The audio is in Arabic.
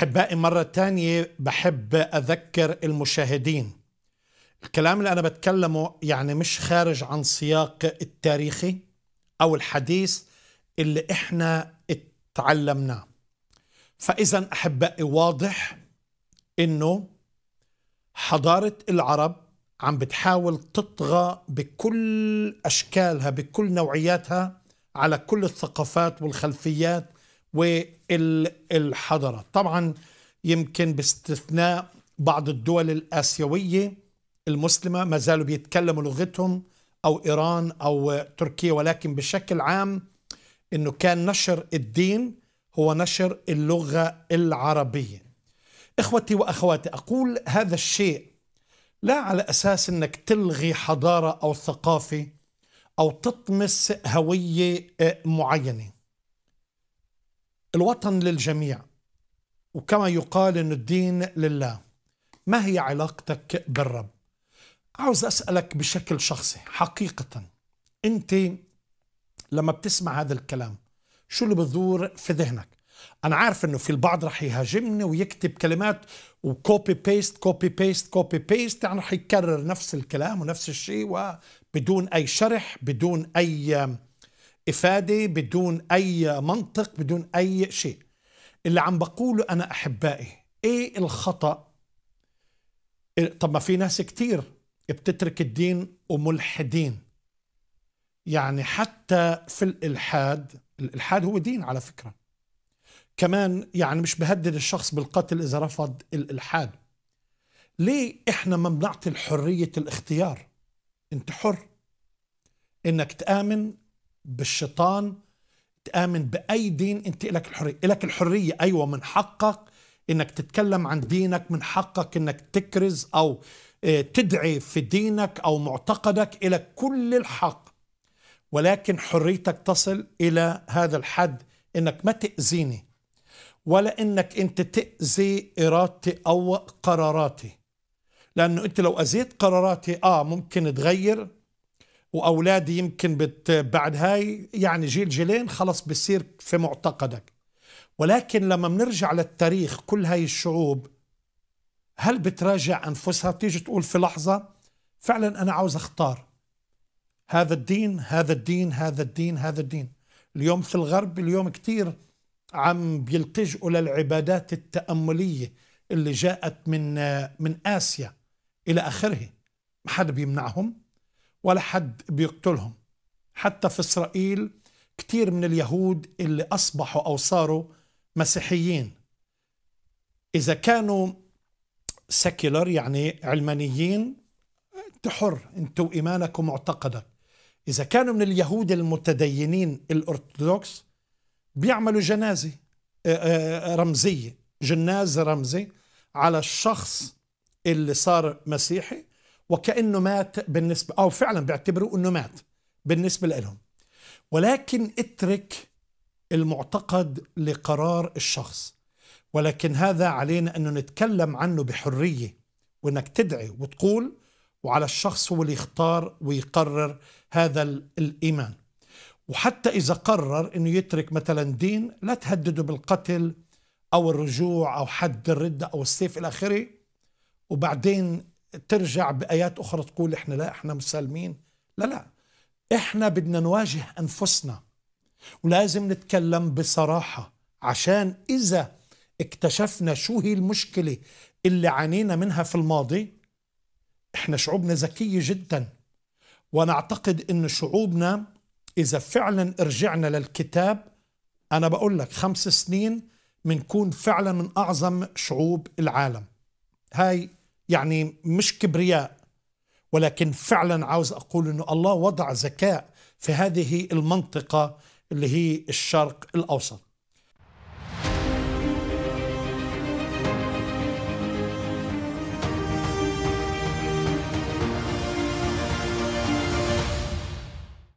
أحبائي مرة تانية بحب أذكر المشاهدين الكلام اللي أنا بتكلمه يعني مش خارج عن سياق التاريخي أو الحديث اللي إحنا اتعلمناه فإذا أحبائي واضح إنه حضارة العرب عم بتحاول تطغى بكل أشكالها بكل نوعياتها على كل الثقافات والخلفيات والحضارات طبعا يمكن باستثناء بعض الدول الآسيوية المسلمة ما زالوا بيتكلموا لغتهم أو إيران أو تركيا ولكن بشكل عام أنه كان نشر الدين هو نشر اللغة العربية إخوتي وأخواتي أقول هذا الشيء لا على أساس أنك تلغي حضارة أو ثقافة أو تطمس هوية آه، معينة الوطن للجميع وكما يقال أن الدين لله ما هي علاقتك بالرب عاوز أسألك بشكل شخصي حقيقة أنت لما بتسمع هذا الكلام شو اللي بدور في ذهنك أنا عارف أنه في البعض رح يهاجمني ويكتب كلمات وكوبي بيست كوبي بيست كوبي بيست يعني رح يكرر نفس الكلام ونفس الشيء وبدون أي شرح بدون أي افاده بدون اي منطق بدون اي شيء اللي عم بقوله انا احبائي ايه الخطا إيه، طب ما في ناس كتير بتترك الدين وملحدين يعني حتى في الالحاد الالحاد هو دين على فكره كمان يعني مش بهدد الشخص بالقتل اذا رفض الالحاد ليه احنا ما بنعطي الحريه الاختيار انت حر انك تامن بالشيطان تآمن بأي دين أنت إلك الحرية إلك الحرية أيوة من حقك أنك تتكلم عن دينك من حقك أنك تكرز أو آه، تدعي في دينك أو معتقدك إلى كل الحق ولكن حريتك تصل إلى هذا الحد أنك ما تأذيني ولا أنك أنت تأذي إرادتي أو قراراتي لأنه أنت لو أذيت قراراتي آه ممكن تغير واولادي يمكن بت بعد هاي يعني جيل جيلين خلص بصير في معتقدك ولكن لما بنرجع للتاريخ كل هاي الشعوب هل بتراجع انفسها بتيجي تقول في لحظه فعلا انا عاوز اختار هذا الدين هذا الدين هذا الدين هذا الدين اليوم في الغرب اليوم كثير عم بيلتجئوا للعبادات التأملية اللي جاءت من من آسيا إلى آخره ما حدا بيمنعهم ولا حد بيقتلهم حتى في إسرائيل كتير من اليهود اللي أصبحوا أو صاروا مسيحيين إذا كانوا سكيلر يعني علمانيين أنت حر أنت وإيمانك ومعتقدك إذا كانوا من اليهود المتدينين الأرثوذكس بيعملوا جنازة آه، آه، رمزية جناز رمزي على الشخص اللي صار مسيحي وكأنه مات بالنسبة أو فعلا بيعتبروا أنه مات بالنسبة لهم ولكن اترك المعتقد لقرار الشخص ولكن هذا علينا أنه نتكلم عنه بحرية وأنك تدعي وتقول وعلى الشخص هو اللي يختار ويقرر هذا الإيمان وحتى إذا قرر أنه يترك مثلا دين لا تهدده بالقتل أو الرجوع أو حد الردة أو السيف إلى آخره وبعدين ترجع بايات اخرى تقول احنا لا احنا مسالمين لا لا احنا بدنا نواجه انفسنا ولازم نتكلم بصراحه عشان اذا اكتشفنا شو هي المشكله اللي عانينا منها في الماضي احنا شعوبنا ذكيه جدا وانا اعتقد ان شعوبنا اذا فعلا رجعنا للكتاب انا بقول لك خمس سنين بنكون فعلا من اعظم شعوب العالم هاي يعني مش كبرياء ولكن فعلا عاوز اقول انه الله وضع ذكاء في هذه المنطقه اللي هي الشرق الاوسط